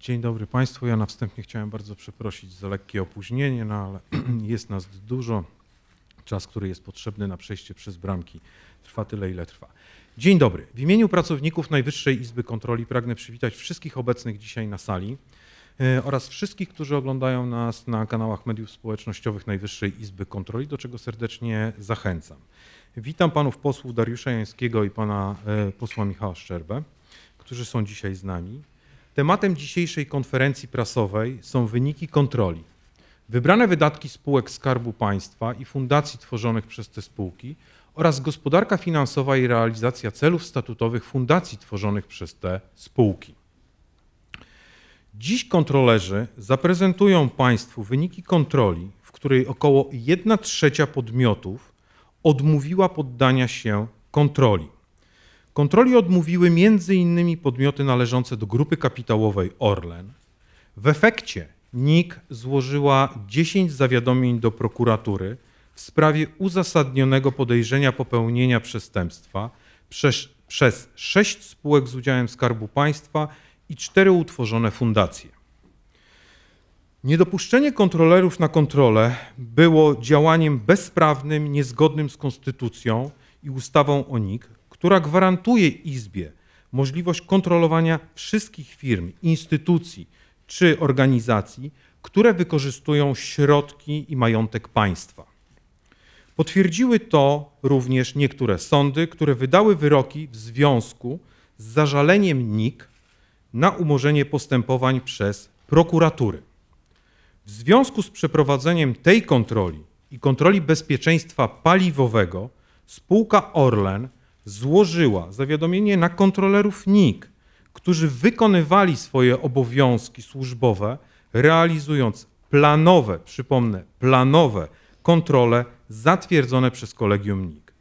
Dzień dobry Państwu. Ja na wstępie chciałem bardzo przeprosić za lekkie opóźnienie, no ale jest nas dużo. Czas, który jest potrzebny na przejście przez bramki, trwa tyle, ile trwa. Dzień dobry. W imieniu pracowników Najwyższej Izby Kontroli pragnę przywitać wszystkich obecnych dzisiaj na sali e, oraz wszystkich, którzy oglądają nas na kanałach mediów społecznościowych Najwyższej Izby Kontroli, do czego serdecznie zachęcam. Witam panów posłów Dariusza Jańskiego i pana e, posła Michała Szczerbę, którzy są dzisiaj z nami. Tematem dzisiejszej konferencji prasowej są wyniki kontroli. Wybrane wydatki spółek Skarbu Państwa i fundacji tworzonych przez te spółki oraz gospodarka finansowa i realizacja celów statutowych fundacji tworzonych przez te spółki. Dziś kontrolerzy zaprezentują Państwu wyniki kontroli, w której około 1 trzecia podmiotów odmówiła poddania się kontroli. Kontroli odmówiły m.in. podmioty należące do grupy kapitałowej Orlen. W efekcie NIK złożyła 10 zawiadomień do prokuratury w sprawie uzasadnionego podejrzenia popełnienia przestępstwa przez, przez 6 spółek z udziałem Skarbu Państwa i 4 utworzone fundacje. Niedopuszczenie kontrolerów na kontrolę było działaniem bezprawnym, niezgodnym z konstytucją i ustawą o NIK, która gwarantuje Izbie możliwość kontrolowania wszystkich firm, instytucji czy organizacji, które wykorzystują środki i majątek państwa. Potwierdziły to również niektóre sądy, które wydały wyroki w związku z zażaleniem NIK na umorzenie postępowań przez prokuratury. W związku z przeprowadzeniem tej kontroli i kontroli bezpieczeństwa paliwowego, spółka Orlen złożyła zawiadomienie na kontrolerów NIK, którzy wykonywali swoje obowiązki służbowe, realizując planowe, przypomnę, planowe kontrole zatwierdzone przez kolegium NIK.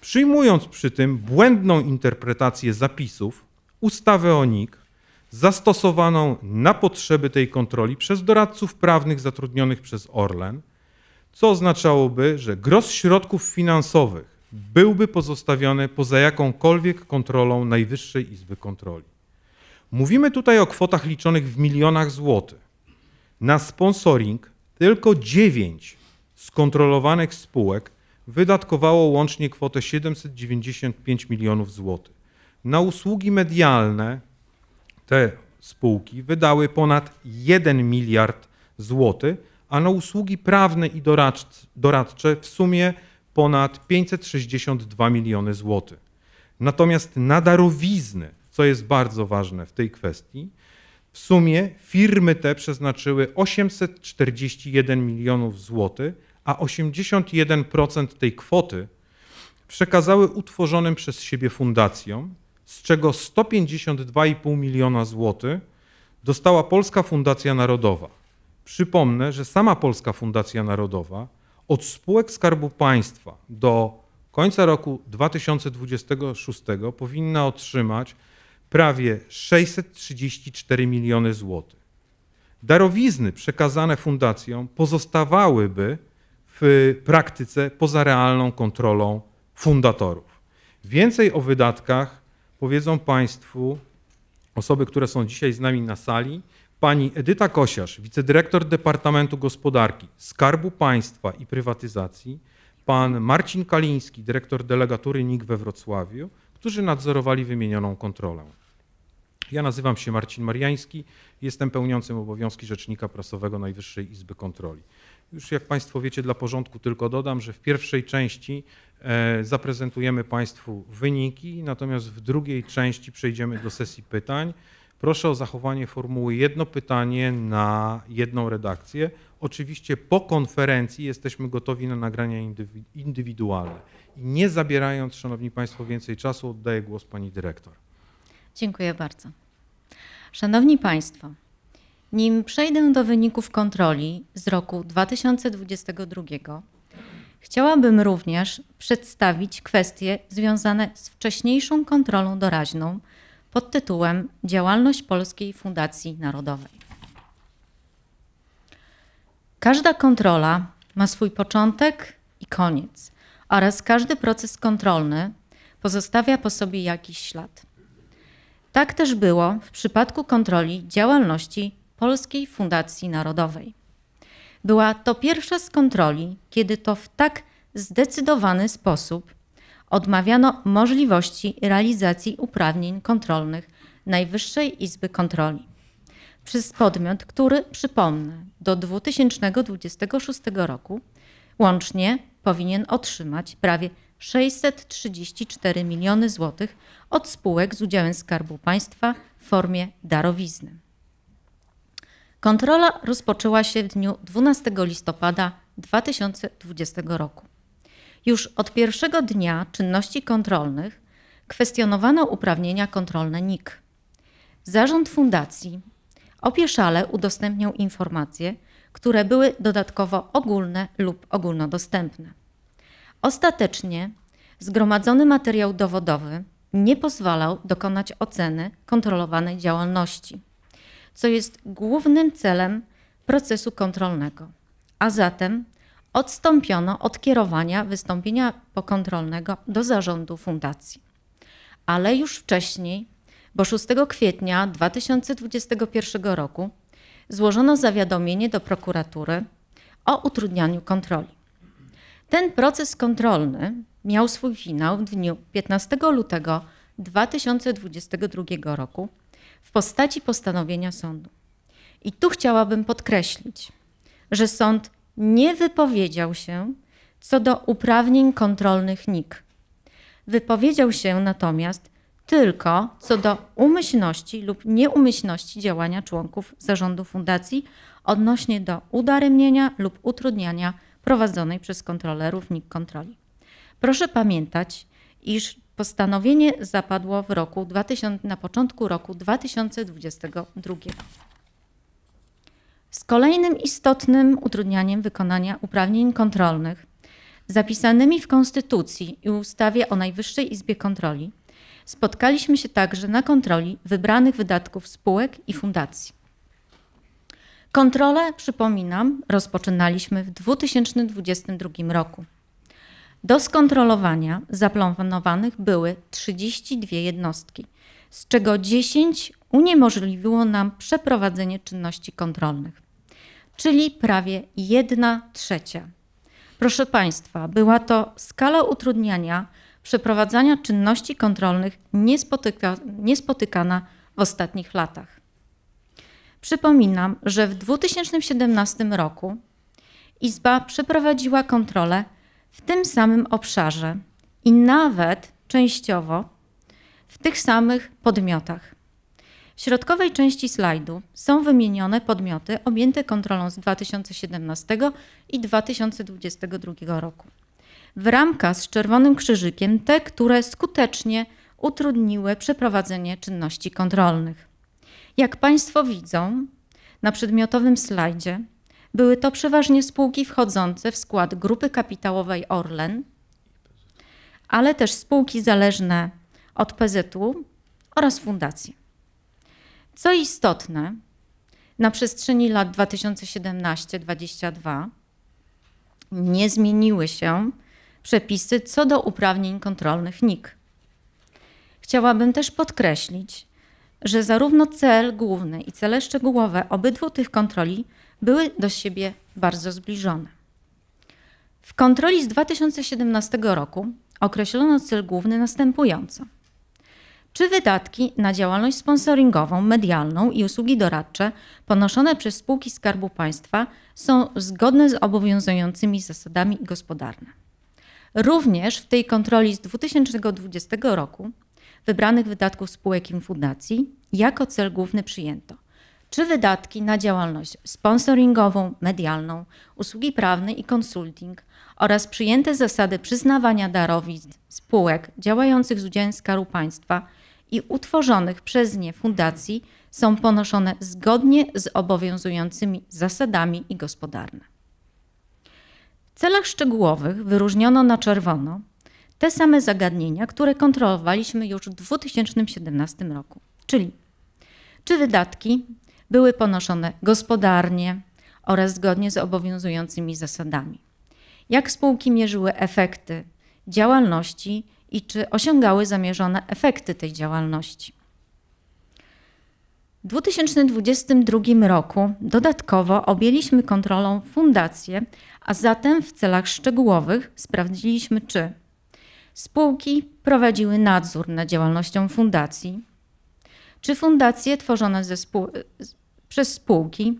Przyjmując przy tym błędną interpretację zapisów ustawy o NIK, zastosowaną na potrzeby tej kontroli przez doradców prawnych zatrudnionych przez Orlen, co oznaczałoby, że gros środków finansowych byłby pozostawiony poza jakąkolwiek kontrolą Najwyższej Izby Kontroli. Mówimy tutaj o kwotach liczonych w milionach złotych. Na sponsoring tylko 9 skontrolowanych spółek wydatkowało łącznie kwotę 795 milionów złotych. Na usługi medialne te spółki wydały ponad 1 miliard złotych, a na usługi prawne i doradcze w sumie ponad 562 miliony złotych. Natomiast na darowizny, co jest bardzo ważne w tej kwestii, w sumie firmy te przeznaczyły 841 milionów złotych, a 81% tej kwoty przekazały utworzonym przez siebie fundacjom, z czego 152,5 miliona złotych dostała Polska Fundacja Narodowa. Przypomnę, że sama Polska Fundacja Narodowa od spółek Skarbu Państwa do końca roku 2026 powinna otrzymać prawie 634 miliony złotych. Darowizny przekazane fundacjom pozostawałyby w praktyce poza realną kontrolą fundatorów. Więcej o wydatkach powiedzą Państwu osoby, które są dzisiaj z nami na sali Pani Edyta Kosiarz, wicedyrektor Departamentu Gospodarki Skarbu Państwa i Prywatyzacji, pan Marcin Kaliński, dyrektor delegatury NIK we Wrocławiu, którzy nadzorowali wymienioną kontrolę. Ja nazywam się Marcin Mariański, jestem pełniącym obowiązki Rzecznika Prasowego Najwyższej Izby Kontroli. Już jak Państwo wiecie, dla porządku tylko dodam, że w pierwszej części e, zaprezentujemy Państwu wyniki, natomiast w drugiej części przejdziemy do sesji pytań. Proszę o zachowanie formuły jedno pytanie na jedną redakcję. Oczywiście po konferencji jesteśmy gotowi na nagrania indywidualne. I nie zabierając, Szanowni Państwo, więcej czasu, oddaję głos Pani Dyrektor. Dziękuję bardzo. Szanowni Państwo, nim przejdę do wyników kontroli z roku 2022, chciałabym również przedstawić kwestie związane z wcześniejszą kontrolą doraźną pod tytułem Działalność Polskiej Fundacji Narodowej. Każda kontrola ma swój początek i koniec, oraz każdy proces kontrolny pozostawia po sobie jakiś ślad. Tak też było w przypadku kontroli działalności Polskiej Fundacji Narodowej. Była to pierwsza z kontroli, kiedy to w tak zdecydowany sposób odmawiano możliwości realizacji uprawnień kontrolnych Najwyższej Izby Kontroli przez podmiot, który, przypomnę, do 2026 roku łącznie powinien otrzymać prawie 634 miliony złotych od spółek z udziałem Skarbu Państwa w formie darowizny. Kontrola rozpoczęła się w dniu 12 listopada 2020 roku. Już od pierwszego dnia czynności kontrolnych kwestionowano uprawnienia kontrolne NIK. Zarząd fundacji opieszale udostępniał informacje, które były dodatkowo ogólne lub ogólnodostępne. Ostatecznie zgromadzony materiał dowodowy nie pozwalał dokonać oceny kontrolowanej działalności, co jest głównym celem procesu kontrolnego, a zatem odstąpiono od kierowania wystąpienia pokontrolnego do zarządu fundacji. Ale już wcześniej, bo 6 kwietnia 2021 roku, złożono zawiadomienie do prokuratury o utrudnianiu kontroli. Ten proces kontrolny miał swój finał w dniu 15 lutego 2022 roku w postaci postanowienia sądu. I tu chciałabym podkreślić, że sąd nie wypowiedział się co do uprawnień kontrolnych NIK. Wypowiedział się natomiast tylko co do umyślności lub nieumyślności działania członków zarządu fundacji odnośnie do udaremnienia lub utrudniania prowadzonej przez kontrolerów NIK kontroli. Proszę pamiętać, iż postanowienie zapadło w roku 2000, na początku roku 2022 z kolejnym istotnym utrudnianiem wykonania uprawnień kontrolnych zapisanymi w Konstytucji i ustawie o Najwyższej Izbie Kontroli spotkaliśmy się także na kontroli wybranych wydatków spółek i fundacji. Kontrolę, przypominam, rozpoczynaliśmy w 2022 roku. Do skontrolowania zaplanowanych były 32 jednostki, z czego 10 uniemożliwiło nam przeprowadzenie czynności kontrolnych czyli prawie 1 trzecia. Proszę Państwa, była to skala utrudniania przeprowadzania czynności kontrolnych niespotyka, niespotykana w ostatnich latach. Przypominam, że w 2017 roku Izba przeprowadziła kontrolę w tym samym obszarze i nawet częściowo w tych samych podmiotach. W środkowej części slajdu są wymienione podmioty objęte kontrolą z 2017 i 2022 roku. W ramka z czerwonym krzyżykiem te, które skutecznie utrudniły przeprowadzenie czynności kontrolnych. Jak Państwo widzą na przedmiotowym slajdzie, były to przeważnie spółki wchodzące w skład grupy kapitałowej Orlen, ale też spółki zależne od PZU oraz fundacje. Co istotne, na przestrzeni lat 2017-2022 nie zmieniły się przepisy co do uprawnień kontrolnych NIK. Chciałabym też podkreślić, że zarówno cel główny i cele szczegółowe obydwu tych kontroli były do siebie bardzo zbliżone. W kontroli z 2017 roku określono cel główny następująco – czy wydatki na działalność sponsoringową, medialną i usługi doradcze ponoszone przez spółki Skarbu Państwa są zgodne z obowiązującymi zasadami gospodarne. Również w tej kontroli z 2020 roku wybranych wydatków spółek i fundacji jako cel główny przyjęto czy wydatki na działalność sponsoringową, medialną, usługi prawne i konsulting oraz przyjęte zasady przyznawania darowizn spółek działających z udziałem Skarbu Państwa – i utworzonych przez nie fundacji są ponoszone zgodnie z obowiązującymi zasadami i gospodarne. W celach szczegółowych wyróżniono na czerwono te same zagadnienia, które kontrolowaliśmy już w 2017 roku, czyli czy wydatki były ponoszone gospodarnie oraz zgodnie z obowiązującymi zasadami, jak spółki mierzyły efekty działalności i czy osiągały zamierzone efekty tej działalności. W 2022 roku dodatkowo objęliśmy kontrolą fundację, a zatem w celach szczegółowych sprawdziliśmy, czy spółki prowadziły nadzór nad działalnością fundacji, czy fundacje tworzone przez spółki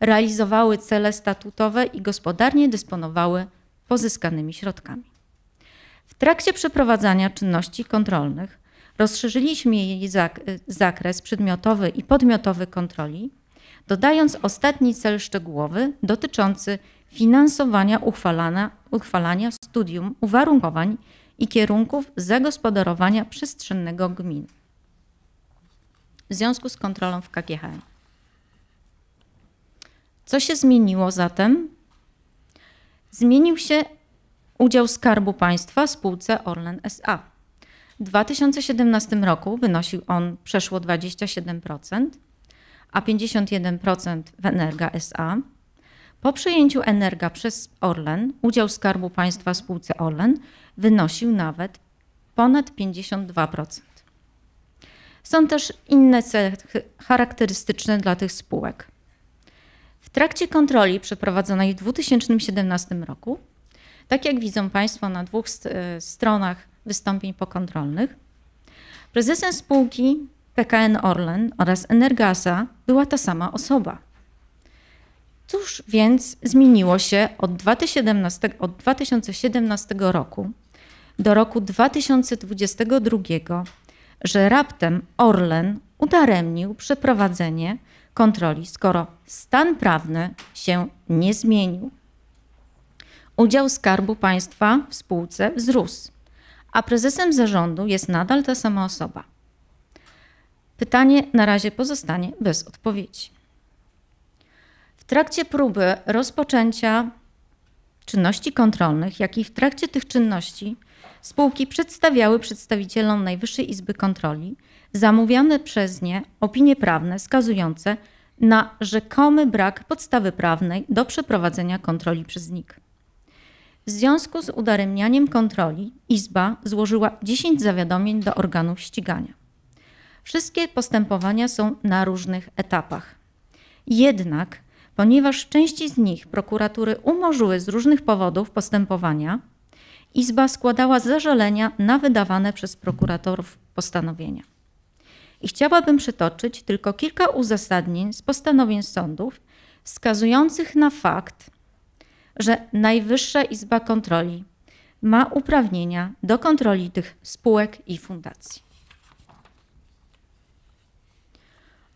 realizowały cele statutowe i gospodarnie dysponowały pozyskanymi środkami. W trakcie przeprowadzania czynności kontrolnych rozszerzyliśmy jej zak zakres przedmiotowy i podmiotowy kontroli, dodając ostatni cel szczegółowy dotyczący finansowania uchwalania, uchwalania studium uwarunkowań i kierunków zagospodarowania przestrzennego gmin w związku z kontrolą w KGHM. Co się zmieniło zatem? Zmienił się Udział Skarbu Państwa spółce Orlen SA. W 2017 roku wynosił on przeszło 27%, a 51% w Energa SA. Po przejęciu Energa przez Orlen udział Skarbu Państwa spółce Orlen wynosił nawet ponad 52%. Są też inne cechy charakterystyczne dla tych spółek. W trakcie kontroli przeprowadzonej w 2017 roku tak jak widzą Państwo na dwóch e, stronach wystąpień pokontrolnych, prezesem spółki PKN Orlen oraz Energasa była ta sama osoba. Cóż więc zmieniło się od 2017, od 2017 roku do roku 2022, że raptem Orlen udaremnił przeprowadzenie kontroli, skoro stan prawny się nie zmienił? Udział Skarbu Państwa w spółce wzrósł, a prezesem zarządu jest nadal ta sama osoba. Pytanie na razie pozostanie bez odpowiedzi. W trakcie próby rozpoczęcia czynności kontrolnych, jak i w trakcie tych czynności spółki przedstawiały przedstawicielom Najwyższej Izby Kontroli zamówione przez nie opinie prawne skazujące na rzekomy brak podstawy prawnej do przeprowadzenia kontroli przez NIK. W związku z udaremnianiem kontroli Izba złożyła 10 zawiadomień do organów ścigania. Wszystkie postępowania są na różnych etapach. Jednak, ponieważ części z nich prokuratury umorzyły z różnych powodów postępowania, Izba składała zażalenia na wydawane przez prokuratorów postanowienia. I chciałabym przytoczyć tylko kilka uzasadnień z postanowień sądów wskazujących na fakt, że Najwyższa Izba Kontroli ma uprawnienia do kontroli tych spółek i fundacji.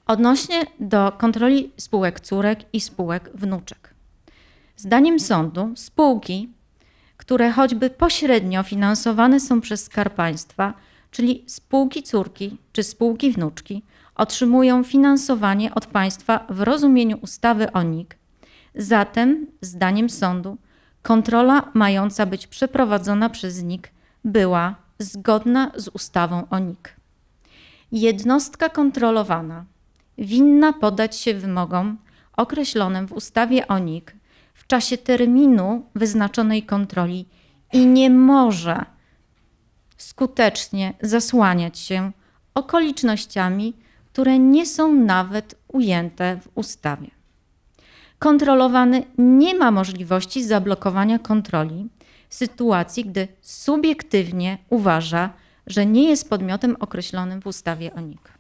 Odnośnie do kontroli spółek córek i spółek wnuczek. Zdaniem sądu spółki, które choćby pośrednio finansowane są przez Skarb Państwa, czyli spółki córki czy spółki wnuczki, otrzymują finansowanie od państwa w rozumieniu ustawy o NIK Zatem, zdaniem sądu, kontrola mająca być przeprowadzona przez NIK była zgodna z ustawą o NIK. Jednostka kontrolowana winna podać się wymogom określonym w ustawie o NIK w czasie terminu wyznaczonej kontroli i nie może skutecznie zasłaniać się okolicznościami, które nie są nawet ujęte w ustawie kontrolowany nie ma możliwości zablokowania kontroli w sytuacji, gdy subiektywnie uważa, że nie jest podmiotem określonym w ustawie o NIK.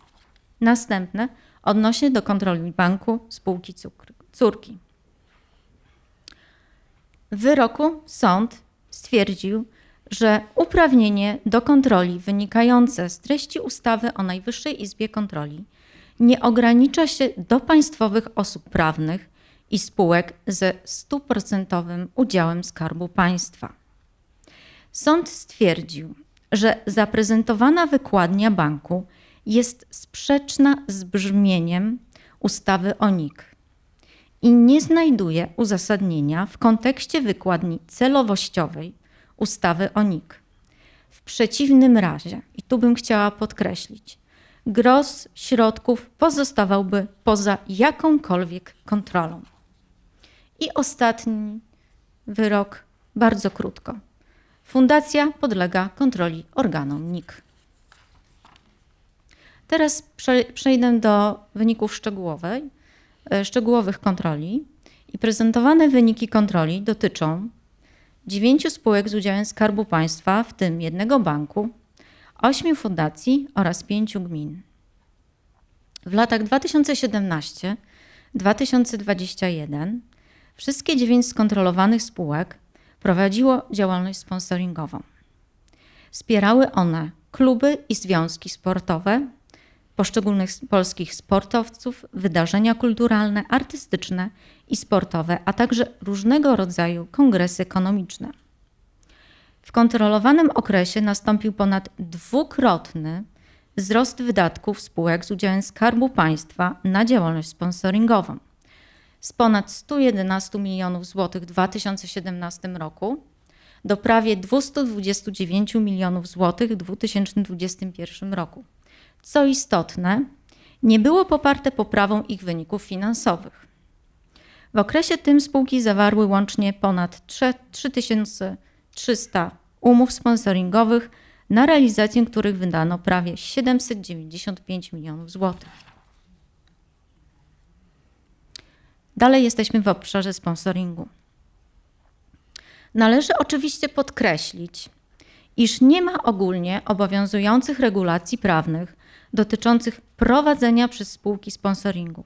Następne odnośnie do kontroli banku spółki córki. W wyroku sąd stwierdził, że uprawnienie do kontroli wynikające z treści ustawy o Najwyższej Izbie Kontroli nie ogranicza się do państwowych osób prawnych, i spółek ze stuprocentowym udziałem Skarbu Państwa. Sąd stwierdził, że zaprezentowana wykładnia banku jest sprzeczna z brzmieniem ustawy o NIK i nie znajduje uzasadnienia w kontekście wykładni celowościowej ustawy o NIK. W przeciwnym razie, i tu bym chciała podkreślić, gros środków pozostawałby poza jakąkolwiek kontrolą. I ostatni wyrok, bardzo krótko. Fundacja podlega kontroli organom NIK. Teraz przejdę do wyników szczegółowej, e, szczegółowych kontroli. I prezentowane wyniki kontroli dotyczą dziewięciu spółek z udziałem Skarbu Państwa, w tym jednego banku, ośmiu fundacji oraz pięciu gmin. W latach 2017-2021 Wszystkie dziewięć skontrolowanych spółek prowadziło działalność sponsoringową. Wspierały one kluby i związki sportowe, poszczególnych polskich sportowców, wydarzenia kulturalne, artystyczne i sportowe, a także różnego rodzaju kongresy ekonomiczne. W kontrolowanym okresie nastąpił ponad dwukrotny wzrost wydatków spółek z udziałem Skarbu Państwa na działalność sponsoringową z ponad 111 milionów złotych w 2017 roku do prawie 229 milionów złotych w 2021 roku. Co istotne, nie było poparte poprawą ich wyników finansowych. W okresie tym spółki zawarły łącznie ponad 3300 umów sponsoringowych, na realizację których wydano prawie 795 milionów złotych. Dalej jesteśmy w obszarze sponsoringu. Należy oczywiście podkreślić, iż nie ma ogólnie obowiązujących regulacji prawnych dotyczących prowadzenia przez spółki sponsoringu.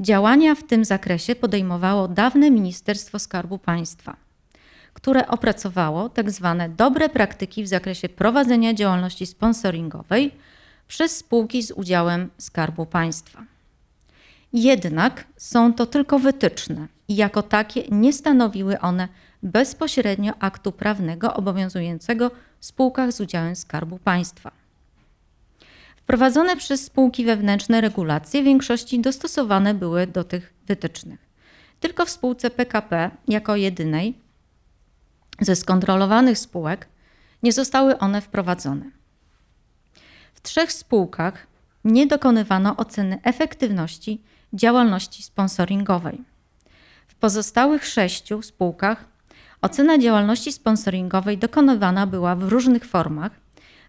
Działania w tym zakresie podejmowało dawne Ministerstwo Skarbu Państwa, które opracowało tzw. Tak dobre praktyki w zakresie prowadzenia działalności sponsoringowej przez spółki z udziałem Skarbu Państwa. Jednak są to tylko wytyczne i jako takie nie stanowiły one bezpośrednio aktu prawnego obowiązującego w spółkach z udziałem Skarbu Państwa. Wprowadzone przez spółki wewnętrzne regulacje w większości dostosowane były do tych wytycznych. Tylko w spółce PKP, jako jedynej ze skontrolowanych spółek, nie zostały one wprowadzone. W trzech spółkach nie dokonywano oceny efektywności działalności sponsoringowej. W pozostałych sześciu spółkach ocena działalności sponsoringowej dokonywana była w różnych formach,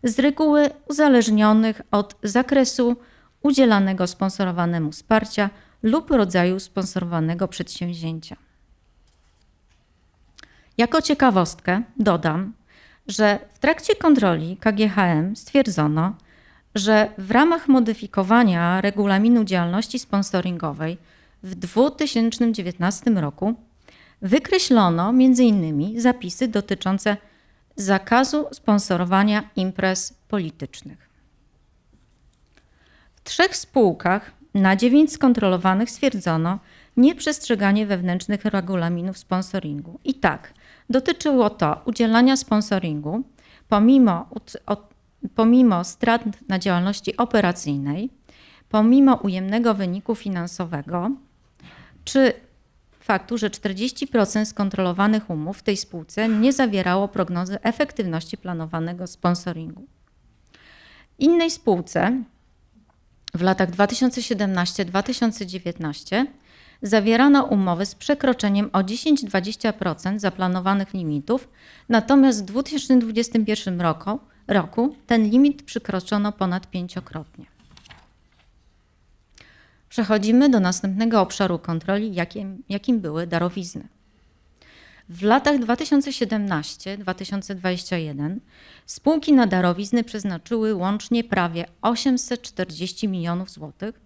z reguły uzależnionych od zakresu udzielanego sponsorowanemu wsparcia lub rodzaju sponsorowanego przedsięwzięcia. Jako ciekawostkę dodam, że w trakcie kontroli KGHM stwierdzono, że w ramach modyfikowania regulaminu działalności sponsoringowej w 2019 roku wykreślono m.in. zapisy dotyczące zakazu sponsorowania imprez politycznych. W trzech spółkach na dziewięć skontrolowanych stwierdzono nieprzestrzeganie wewnętrznych regulaminów sponsoringu. I tak, dotyczyło to udzielania sponsoringu pomimo pomimo strat na działalności operacyjnej, pomimo ujemnego wyniku finansowego, czy faktu, że 40% skontrolowanych umów w tej spółce nie zawierało prognozy efektywności planowanego sponsoringu. Innej spółce w latach 2017-2019 zawierano umowy z przekroczeniem o 10-20% zaplanowanych limitów, natomiast w 2021 roku roku ten limit przekroczono ponad pięciokrotnie. Przechodzimy do następnego obszaru kontroli, jakim, jakim były darowizny. W latach 2017-2021 spółki na darowizny przeznaczyły łącznie prawie 840 milionów złotych,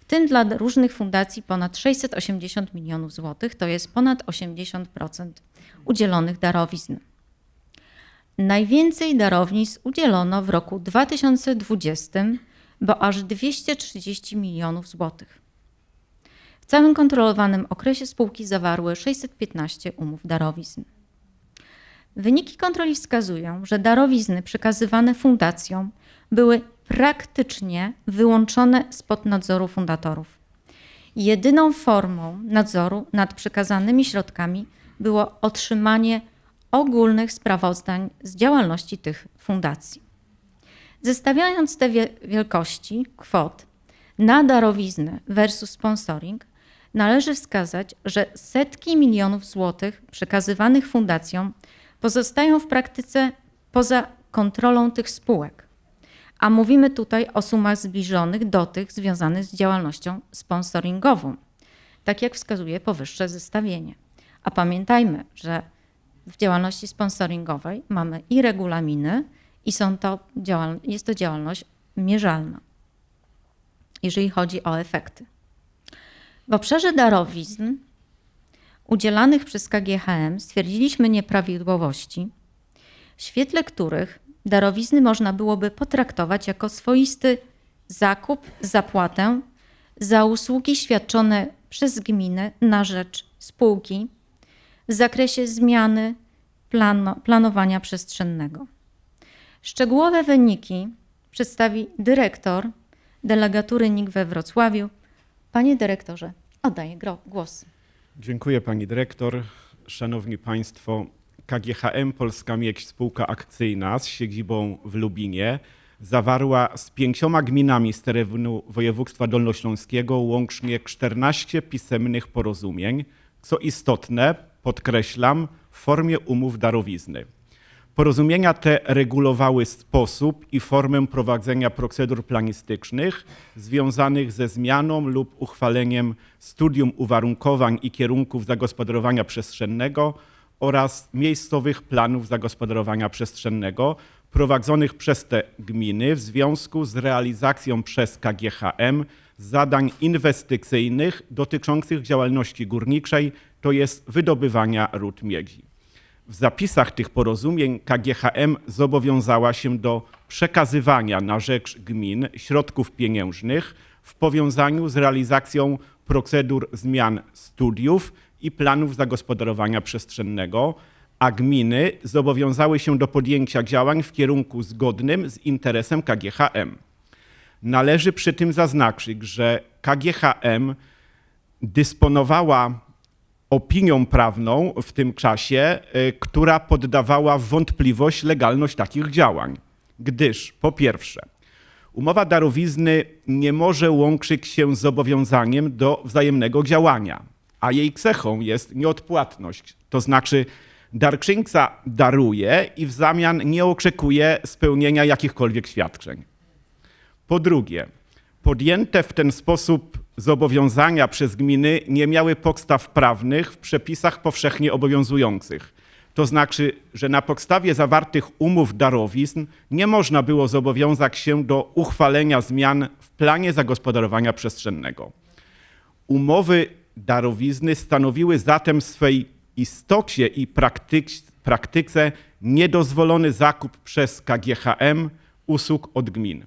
w tym dla różnych fundacji ponad 680 milionów złotych, to jest ponad 80% udzielonych darowizn. Najwięcej darownic udzielono w roku 2020, bo aż 230 milionów złotych. W całym kontrolowanym okresie spółki zawarły 615 umów darowizn. Wyniki kontroli wskazują, że darowizny przekazywane fundacjom były praktycznie wyłączone spod nadzoru fundatorów. Jedyną formą nadzoru nad przekazanymi środkami było otrzymanie ogólnych sprawozdań z działalności tych fundacji. Zestawiając te wielkości kwot na darowizny versus sponsoring, należy wskazać, że setki milionów złotych przekazywanych fundacjom pozostają w praktyce poza kontrolą tych spółek. A mówimy tutaj o sumach zbliżonych do tych związanych z działalnością sponsoringową, tak jak wskazuje powyższe zestawienie. A pamiętajmy, że w działalności sponsoringowej mamy i regulaminy, i są to działal, jest to działalność mierzalna, jeżeli chodzi o efekty. W obszarze darowizn udzielanych przez KGHM stwierdziliśmy nieprawidłowości, w świetle których darowizny można byłoby potraktować jako swoisty zakup, zapłatę za usługi świadczone przez gminy na rzecz spółki w zakresie zmiany planowania przestrzennego. Szczegółowe wyniki przedstawi dyrektor delegatury NIK we Wrocławiu. Panie dyrektorze, oddaję głos. Dziękuję pani dyrektor. Szanowni Państwo, KGHM Polska Miedź Spółka Akcyjna z siedzibą w Lubinie zawarła z pięcioma gminami z terenu województwa dolnośląskiego łącznie 14 pisemnych porozumień. Co istotne, podkreślam, w formie umów darowizny. Porozumienia te regulowały sposób i formę prowadzenia procedur planistycznych związanych ze zmianą lub uchwaleniem studium uwarunkowań i kierunków zagospodarowania przestrzennego oraz miejscowych planów zagospodarowania przestrzennego prowadzonych przez te gminy w związku z realizacją przez KGHM zadań inwestycyjnych dotyczących działalności górniczej to jest wydobywania ród miedzi. W zapisach tych porozumień KGHM zobowiązała się do przekazywania na rzecz gmin środków pieniężnych w powiązaniu z realizacją procedur zmian studiów i planów zagospodarowania przestrzennego, a gminy zobowiązały się do podjęcia działań w kierunku zgodnym z interesem KGHM. Należy przy tym zaznaczyć, że KGHM dysponowała opinią prawną w tym czasie, e, która poddawała wątpliwość legalność takich działań. Gdyż po pierwsze, umowa darowizny nie może łączyć się z zobowiązaniem do wzajemnego działania, a jej cechą jest nieodpłatność. To znaczy, darczyńca daruje i w zamian nie oczekuje spełnienia jakichkolwiek świadczeń. Po drugie, podjęte w ten sposób zobowiązania przez gminy nie miały podstaw prawnych w przepisach powszechnie obowiązujących. To znaczy, że na podstawie zawartych umów darowizn nie można było zobowiązać się do uchwalenia zmian w planie zagospodarowania przestrzennego. Umowy darowizny stanowiły zatem w swej istocie i praktyce, praktyce niedozwolony zakup przez KGHM usług od gmin.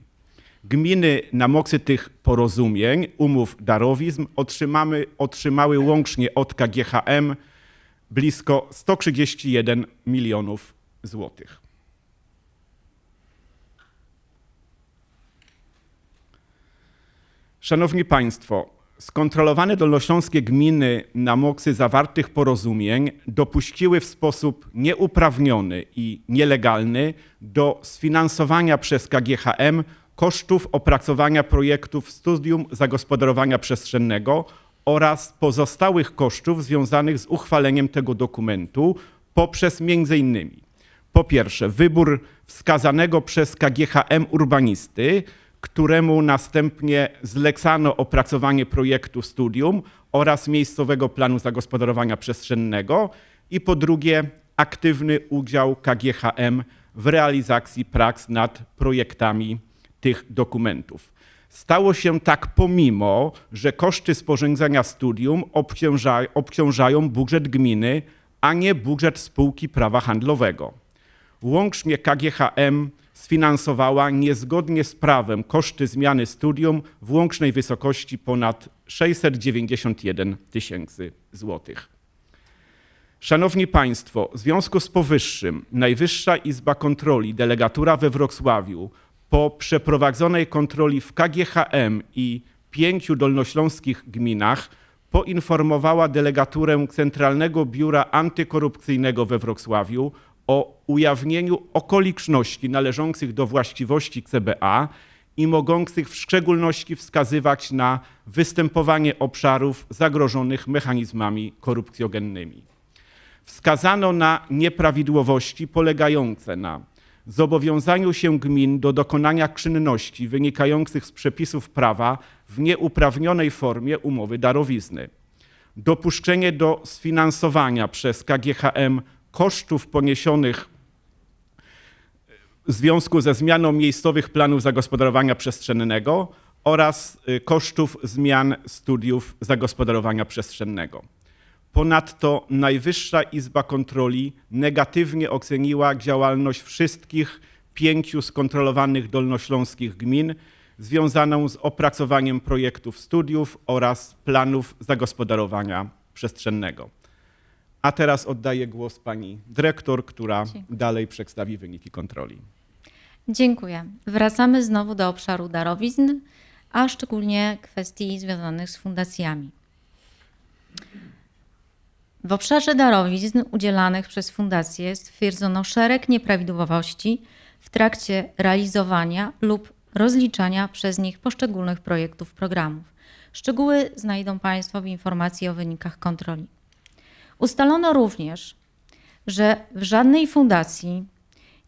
Gminy na mocy tych porozumień, umów darowizm otrzymamy, otrzymały łącznie od KGHM blisko 131 milionów złotych. Szanowni Państwo, skontrolowane dolnośląskie gminy na mocy zawartych porozumień dopuściły w sposób nieuprawniony i nielegalny do sfinansowania przez KGHM kosztów opracowania projektów studium zagospodarowania przestrzennego oraz pozostałych kosztów związanych z uchwaleniem tego dokumentu poprzez m.in. po pierwsze wybór wskazanego przez KGHM urbanisty, któremu następnie zlecano opracowanie projektu studium oraz miejscowego planu zagospodarowania przestrzennego i po drugie aktywny udział KGHM w realizacji prac nad projektami tych dokumentów. Stało się tak pomimo, że koszty sporządzania studium obciąża, obciążają budżet gminy, a nie budżet spółki prawa handlowego. Łącznie KGHM sfinansowała niezgodnie z prawem koszty zmiany studium w łącznej wysokości ponad 691 tysięcy złotych. Szanowni Państwo, w związku z powyższym Najwyższa Izba Kontroli Delegatura we Wrocławiu po przeprowadzonej kontroli w KGHM i pięciu dolnośląskich gminach poinformowała delegaturę Centralnego Biura Antykorupcyjnego we Wrocławiu o ujawnieniu okoliczności należących do właściwości CBA i mogących w szczególności wskazywać na występowanie obszarów zagrożonych mechanizmami korupcjogennymi. Wskazano na nieprawidłowości polegające na zobowiązaniu się gmin do dokonania czynności wynikających z przepisów prawa w nieuprawnionej formie umowy darowizny, dopuszczenie do sfinansowania przez KGHM kosztów poniesionych w związku ze zmianą miejscowych planów zagospodarowania przestrzennego oraz y, kosztów zmian studiów zagospodarowania przestrzennego. Ponadto Najwyższa Izba Kontroli negatywnie oceniła działalność wszystkich pięciu skontrolowanych dolnośląskich gmin związaną z opracowaniem projektów studiów oraz planów zagospodarowania przestrzennego. A teraz oddaję głos pani dyrektor, która Dziękuję. dalej przedstawi wyniki kontroli. Dziękuję. Wracamy znowu do obszaru darowizn, a szczególnie kwestii związanych z fundacjami. W obszarze darowizn udzielanych przez Fundację stwierdzono szereg nieprawidłowości w trakcie realizowania lub rozliczania przez nich poszczególnych projektów programów. Szczegóły znajdą Państwo w informacji o wynikach kontroli. Ustalono również, że w żadnej fundacji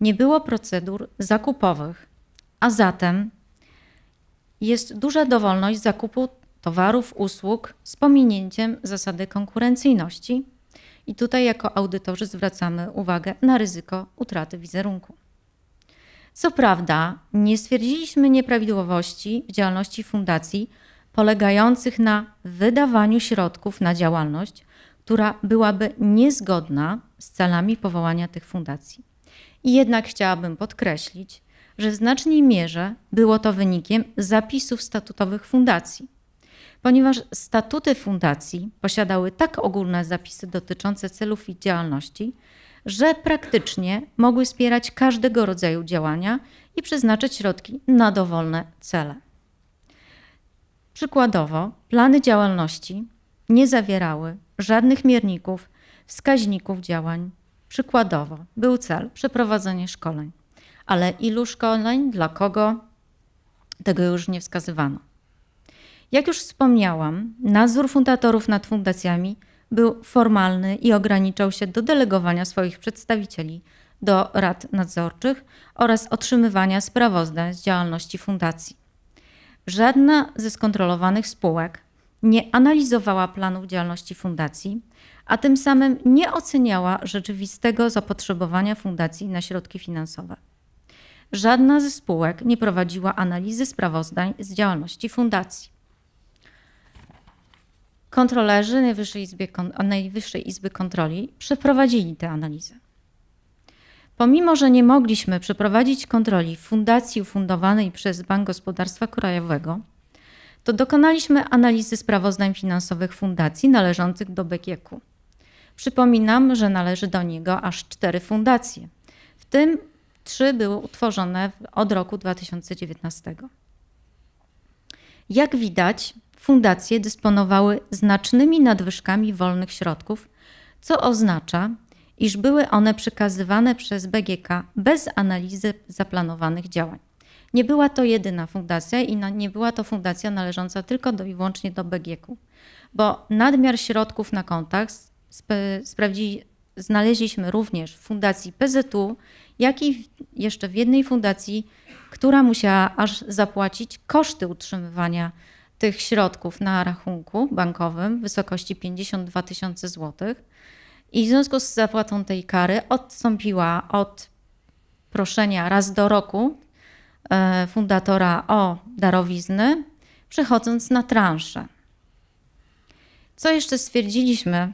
nie było procedur zakupowych, a zatem jest duża dowolność zakupu towarów, usług z pominięciem zasady konkurencyjności. I tutaj jako audytorzy zwracamy uwagę na ryzyko utraty wizerunku. Co prawda, nie stwierdziliśmy nieprawidłowości w działalności fundacji polegających na wydawaniu środków na działalność, która byłaby niezgodna z celami powołania tych fundacji. I jednak chciałabym podkreślić, że w znacznej mierze było to wynikiem zapisów statutowych fundacji, ponieważ statuty fundacji posiadały tak ogólne zapisy dotyczące celów i działalności, że praktycznie mogły wspierać każdego rodzaju działania i przeznaczać środki na dowolne cele. Przykładowo, plany działalności nie zawierały żadnych mierników, wskaźników działań. Przykładowo, był cel przeprowadzenie szkoleń, ale ilu szkoleń, dla kogo, tego już nie wskazywano. Jak już wspomniałam, nadzór fundatorów nad fundacjami był formalny i ograniczał się do delegowania swoich przedstawicieli do rad nadzorczych oraz otrzymywania sprawozdań z działalności fundacji. Żadna ze skontrolowanych spółek nie analizowała planów działalności fundacji, a tym samym nie oceniała rzeczywistego zapotrzebowania fundacji na środki finansowe. Żadna ze spółek nie prowadziła analizy sprawozdań z działalności fundacji kontrolerzy Najwyższej Izby, Najwyższej Izby Kontroli przeprowadzili tę analizę. Pomimo, że nie mogliśmy przeprowadzić kontroli fundacji ufundowanej przez Bank Gospodarstwa Krajowego, to dokonaliśmy analizy sprawozdań finansowych fundacji należących do BGK. Przypominam, że należy do niego aż cztery fundacje, w tym trzy były utworzone od roku 2019. Jak widać, fundacje dysponowały znacznymi nadwyżkami wolnych środków, co oznacza, iż były one przekazywane przez BGK bez analizy zaplanowanych działań. Nie była to jedyna fundacja i nie była to fundacja należąca tylko do, i wyłącznie do BGK, bo nadmiar środków na kontach sprawdzi, znaleźliśmy również w fundacji PZU, jak i jeszcze w jednej fundacji, która musiała aż zapłacić koszty utrzymywania tych środków na rachunku bankowym w wysokości 52 tysiące złotych i w związku z zapłatą tej kary odstąpiła od proszenia raz do roku e, fundatora o darowizny, przechodząc na transzę. Co jeszcze stwierdziliśmy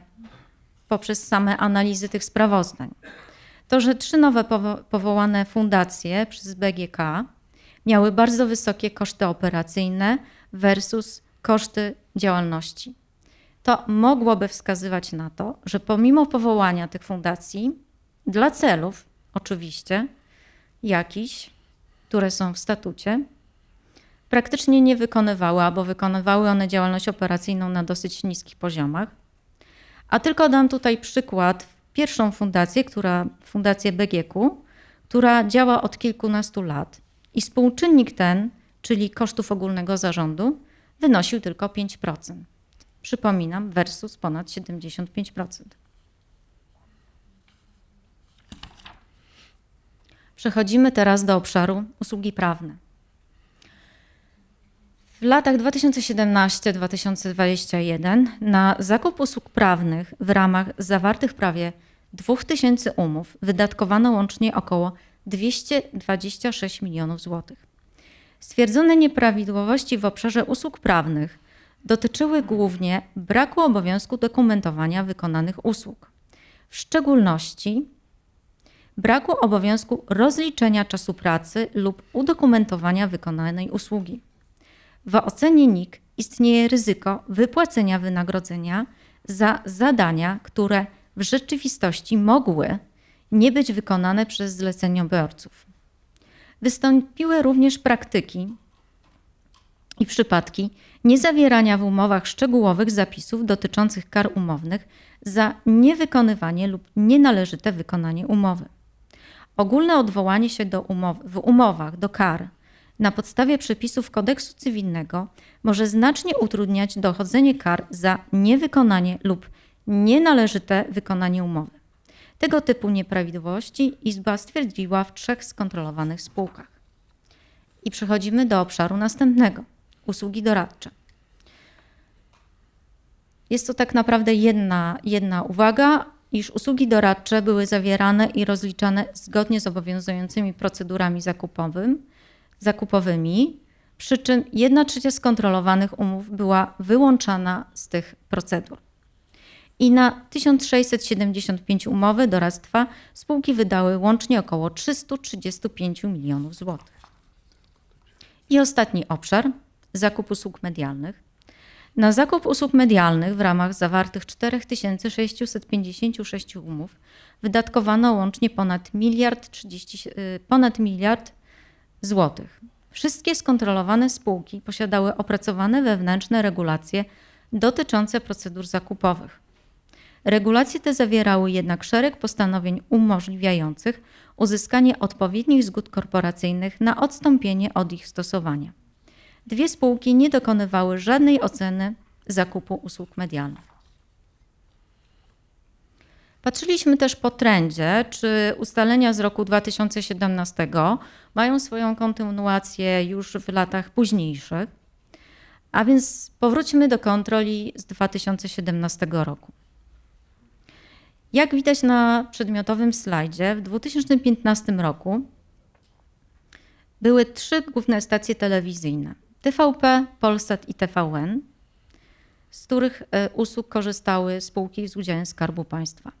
poprzez same analizy tych sprawozdań? To, że trzy nowe powo powołane fundacje przez BGK miały bardzo wysokie koszty operacyjne, versus koszty działalności. To mogłoby wskazywać na to, że pomimo powołania tych fundacji, dla celów oczywiście jakichś, które są w statucie, praktycznie nie wykonywały albo wykonywały one działalność operacyjną na dosyć niskich poziomach. A tylko dam tutaj przykład pierwszą fundację, która fundację BGQ, która działa od kilkunastu lat i współczynnik ten czyli kosztów ogólnego zarządu, wynosił tylko 5%. Przypominam, versus ponad 75%. Przechodzimy teraz do obszaru usługi prawne. W latach 2017-2021 na zakup usług prawnych w ramach zawartych prawie 2000 umów wydatkowano łącznie około 226 milionów złotych. Stwierdzone nieprawidłowości w obszarze usług prawnych dotyczyły głównie braku obowiązku dokumentowania wykonanych usług, w szczególności braku obowiązku rozliczenia czasu pracy lub udokumentowania wykonanej usługi. W ocenie NIK istnieje ryzyko wypłacenia wynagrodzenia za zadania, które w rzeczywistości mogły nie być wykonane przez zleceniobiorców. Wystąpiły również praktyki i przypadki niezawierania w umowach szczegółowych zapisów dotyczących kar umownych za niewykonywanie lub nienależyte wykonanie umowy. Ogólne odwołanie się do umow w umowach do kar na podstawie przepisów kodeksu cywilnego może znacznie utrudniać dochodzenie kar za niewykonanie lub nienależyte wykonanie umowy tego typu nieprawidłowości Izba stwierdziła w trzech skontrolowanych spółkach. I przechodzimy do obszaru następnego usługi doradcze. Jest to tak naprawdę jedna, jedna uwaga, iż usługi doradcze były zawierane i rozliczane zgodnie z obowiązującymi procedurami zakupowym, zakupowymi, przy czym jedna trzecia skontrolowanych umów była wyłączana z tych procedur i na 1675 umowy doradztwa spółki wydały łącznie około 335 milionów złotych. I ostatni obszar zakup usług medialnych. Na zakup usług medialnych w ramach zawartych 4656 umów wydatkowano łącznie ponad miliard, 30, y, ponad miliard złotych. Wszystkie skontrolowane spółki posiadały opracowane wewnętrzne regulacje dotyczące procedur zakupowych Regulacje te zawierały jednak szereg postanowień umożliwiających uzyskanie odpowiednich zgód korporacyjnych na odstąpienie od ich stosowania. Dwie spółki nie dokonywały żadnej oceny zakupu usług medialnych. Patrzyliśmy też po trendzie, czy ustalenia z roku 2017 mają swoją kontynuację już w latach późniejszych. A więc powróćmy do kontroli z 2017 roku. Jak widać na przedmiotowym slajdzie, w 2015 roku były trzy główne stacje telewizyjne: TVP, Polsat i TVN, z których e, usług korzystały spółki z udziałem Skarbu Państwa.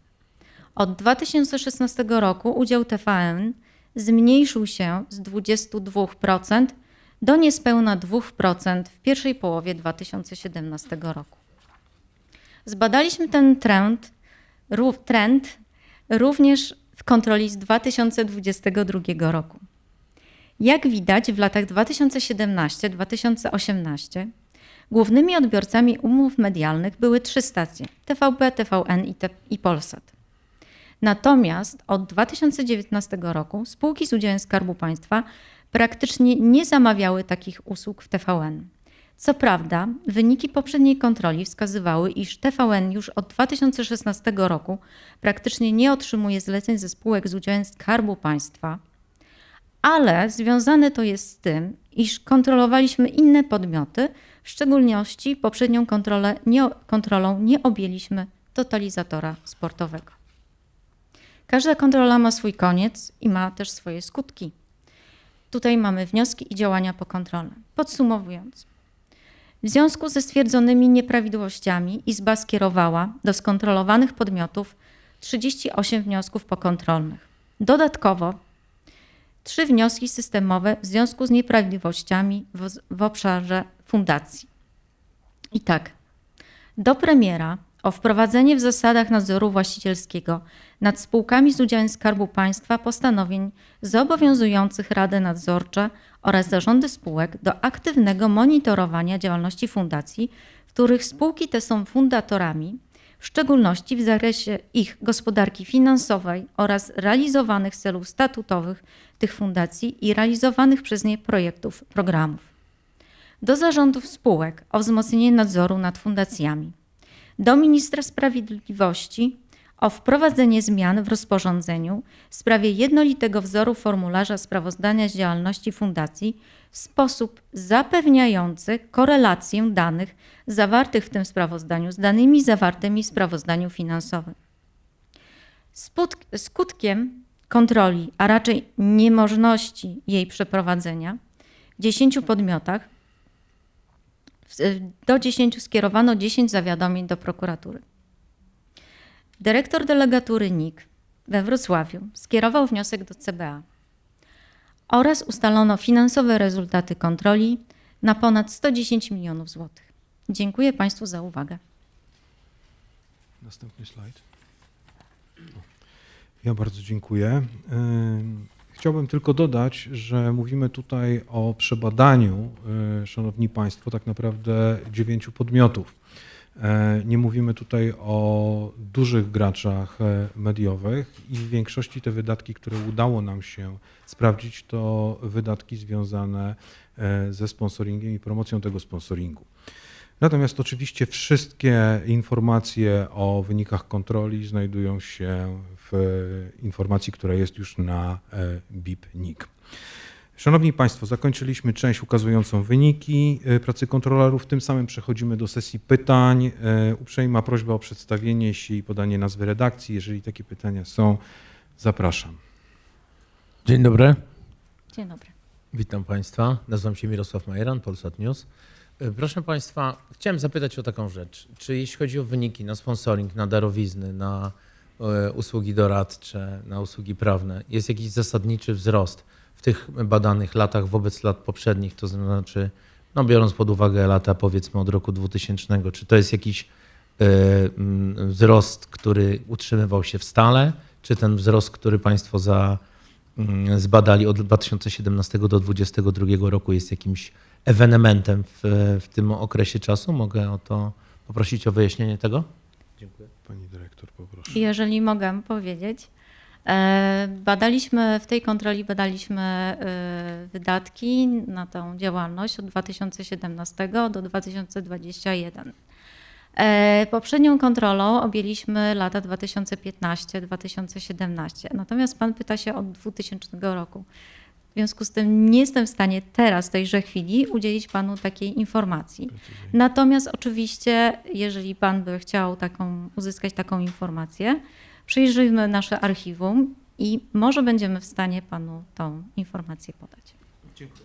Od 2016 roku udział TVN zmniejszył się z 22% do niespełna 2% w pierwszej połowie 2017 roku. Zbadaliśmy ten trend trend również w kontroli z 2022 roku. Jak widać, w latach 2017-2018 głównymi odbiorcami umów medialnych były trzy stacje: TVP, TVN i, i Polsat. Natomiast od 2019 roku spółki z udziałem Skarbu Państwa praktycznie nie zamawiały takich usług w TVN. Co prawda, wyniki poprzedniej kontroli wskazywały, iż TVN już od 2016 roku praktycznie nie otrzymuje zleceń ze spółek z udziałem Skarbu Państwa, ale związane to jest z tym, iż kontrolowaliśmy inne podmioty, w szczególności poprzednią kontrolę nie, kontrolą nie objęliśmy totalizatora sportowego. Każda kontrola ma swój koniec i ma też swoje skutki. Tutaj mamy wnioski i działania po kontrolę. Podsumowując, w związku ze stwierdzonymi nieprawidłowościami Izba skierowała do skontrolowanych podmiotów 38 wniosków pokontrolnych. Dodatkowo trzy wnioski systemowe w związku z nieprawidłowościami w, w obszarze fundacji. I tak, do premiera o wprowadzenie w zasadach nadzoru właścicielskiego nad spółkami z udziałem Skarbu Państwa postanowień zobowiązujących Radę Nadzorczą oraz zarządy spółek do aktywnego monitorowania działalności fundacji, w których spółki te są fundatorami, w szczególności w zakresie ich gospodarki finansowej oraz realizowanych celów statutowych tych fundacji i realizowanych przez nie projektów, programów. Do zarządów spółek o wzmocnienie nadzoru nad fundacjami. Do ministra sprawiedliwości o wprowadzenie zmian w rozporządzeniu w sprawie jednolitego wzoru formularza sprawozdania z działalności fundacji w sposób zapewniający korelację danych zawartych w tym sprawozdaniu z danymi zawartymi w sprawozdaniu finansowym. Skutkiem kontroli, a raczej niemożności jej przeprowadzenia w 10 podmiotach do 10 skierowano 10 zawiadomień do prokuratury. Dyrektor delegatury NIK we Wrocławiu skierował wniosek do CBA oraz ustalono finansowe rezultaty kontroli na ponad 110 milionów złotych. Dziękuję Państwu za uwagę. Następny slajd. Ja bardzo dziękuję. Yy, chciałbym tylko dodać, że mówimy tutaj o przebadaniu, yy, Szanowni Państwo, tak naprawdę dziewięciu podmiotów. E, nie mówimy tutaj o dużych graczach e, mediowych i w większości te wydatki, które udało nam się sprawdzić, to wydatki związane e, ze sponsoringiem i promocją tego sponsoringu. Natomiast oczywiście wszystkie informacje o wynikach kontroli znajdują się w informacji, która jest już na BIP NIK. Szanowni Państwo, zakończyliśmy część ukazującą wyniki e, pracy kontrolerów. Tym samym przechodzimy do sesji pytań. E, uprzejma prośba o przedstawienie się i podanie nazwy redakcji. Jeżeli takie pytania są, zapraszam. Dzień dobry. Dzień dobry. Witam Państwa. Nazywam się Mirosław Majeran, Polsat News. E, proszę Państwa, chciałem zapytać o taką rzecz. Czy jeśli chodzi o wyniki na sponsoring, na darowizny, na usługi doradcze, na usługi prawne, jest jakiś zasadniczy wzrost? w tych badanych latach wobec lat poprzednich, to znaczy, no biorąc pod uwagę lata powiedzmy od roku 2000, czy to jest jakiś e, mm, wzrost, który utrzymywał się w stale, czy ten wzrost, który Państwo za, mm, zbadali od 2017 do 2022 roku jest jakimś ewenementem w, w tym okresie czasu? Mogę o to poprosić o wyjaśnienie tego? Dziękuję. Pani dyrektor, poproszę. Jeżeli mogę powiedzieć, E, badaliśmy w tej kontroli badaliśmy e, wydatki na tą działalność od 2017 do 2021. E, poprzednią kontrolą objęliśmy lata 2015-2017. Natomiast pan pyta się od 2000 roku. W związku z tym nie jestem w stanie teraz, w tejże chwili, udzielić panu takiej informacji. Natomiast oczywiście, jeżeli pan by chciał taką, uzyskać taką informację, przyjrzyjmy nasze archiwum i może będziemy w stanie Panu tą informację podać. Dziękuję.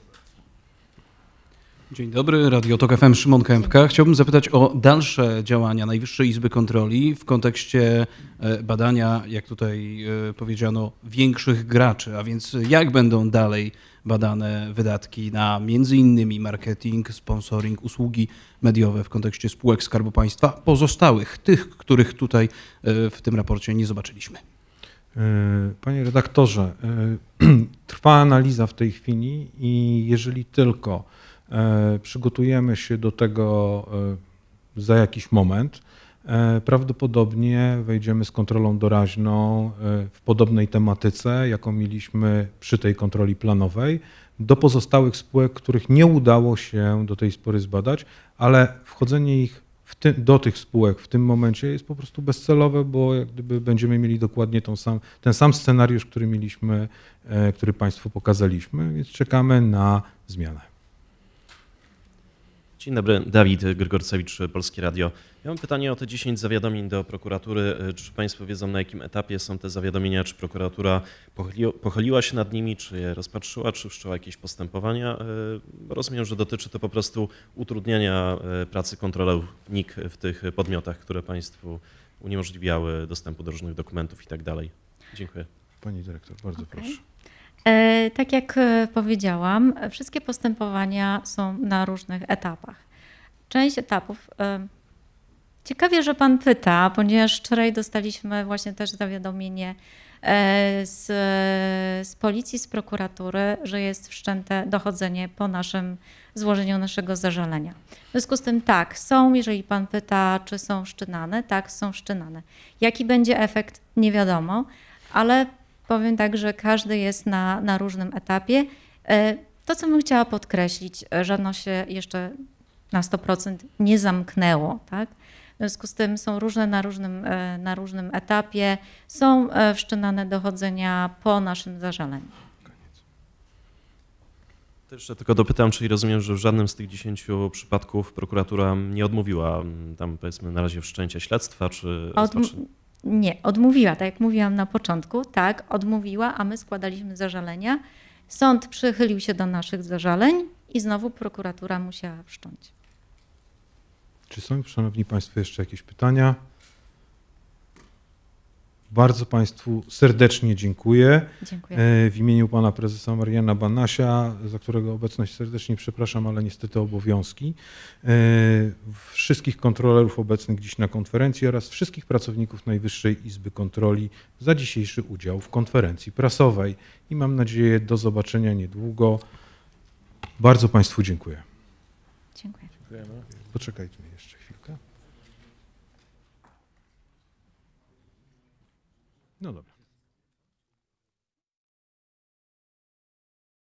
Dzień dobry, Radio Tok FM, Szymon Kępka. Chciałbym zapytać o dalsze działania Najwyższej Izby Kontroli w kontekście e, badania, jak tutaj e, powiedziano, większych graczy, a więc jak będą dalej badane wydatki na m.in. marketing, sponsoring, usługi mediowe w kontekście spółek Skarbu Państwa, pozostałych, tych, których tutaj e, w tym raporcie nie zobaczyliśmy. E, panie redaktorze, e, trwa analiza w tej chwili i jeżeli tylko przygotujemy się do tego za jakiś moment, E, prawdopodobnie wejdziemy z kontrolą doraźną e, w podobnej tematyce, jaką mieliśmy przy tej kontroli planowej, do pozostałych spółek, których nie udało się do tej spory zbadać, ale wchodzenie ich ty, do tych spółek w tym momencie jest po prostu bezcelowe, bo jak gdyby będziemy mieli dokładnie sam, ten sam scenariusz, który mieliśmy, e, który Państwu pokazaliśmy, więc czekamy na zmianę. Dzień dobry, Dawid Grygorcewicz, Polskie Radio. Ja mam pytanie o te 10 zawiadomień do prokuratury. Czy Państwo wiedzą, na jakim etapie są te zawiadomienia? Czy prokuratura pochyliła się nad nimi, czy je rozpatrzyła, czy wszczęła jakieś postępowania? E, rozumiem, że dotyczy to po prostu utrudniania e, pracy kontrolerów NIK w tych podmiotach, które Państwu uniemożliwiały dostępu do różnych dokumentów i tak dalej. Dziękuję. Pani dyrektor, bardzo okay. proszę. E, tak jak e, powiedziałam, wszystkie postępowania są na różnych etapach. Część etapów. E, ciekawie, że Pan pyta, ponieważ wczoraj dostaliśmy właśnie też zawiadomienie z, z policji, z prokuratury, że jest wszczęte dochodzenie po naszym złożeniu naszego zażalenia. W związku z tym tak, są, jeżeli Pan pyta, czy są wszczynane, tak, są wszczynane. Jaki będzie efekt, nie wiadomo, ale Powiem tak, że każdy jest na, na różnym etapie. E, to, co bym chciała podkreślić, e, żadno się jeszcze na 100% nie zamknęło. Tak? W związku z tym są różne na różnym, e, na różnym etapie, są wszczynane dochodzenia po naszym zażaleniu. To jeszcze tylko dopytam, czyli rozumiem, że w żadnym z tych 10 przypadków prokuratura nie odmówiła mm, tam powiedzmy na razie wszczęcia śledztwa czy Odm- nie, odmówiła, tak jak mówiłam na początku, tak, odmówiła, a my składaliśmy zażalenia. Sąd przychylił się do naszych zażaleń i znowu prokuratura musiała wszcząć. Czy są, Szanowni Państwo, jeszcze jakieś pytania? Bardzo Państwu serdecznie dziękuję. dziękuję. E, w imieniu Pana Prezesa Mariana Banasia, za którego obecność serdecznie przepraszam, ale niestety obowiązki, e, wszystkich kontrolerów obecnych dziś na konferencji oraz wszystkich pracowników Najwyższej Izby Kontroli za dzisiejszy udział w konferencji prasowej i mam nadzieję do zobaczenia niedługo. Bardzo Państwu dziękuję. Dziękuję. Poczekajcie jeszcze. Non, non.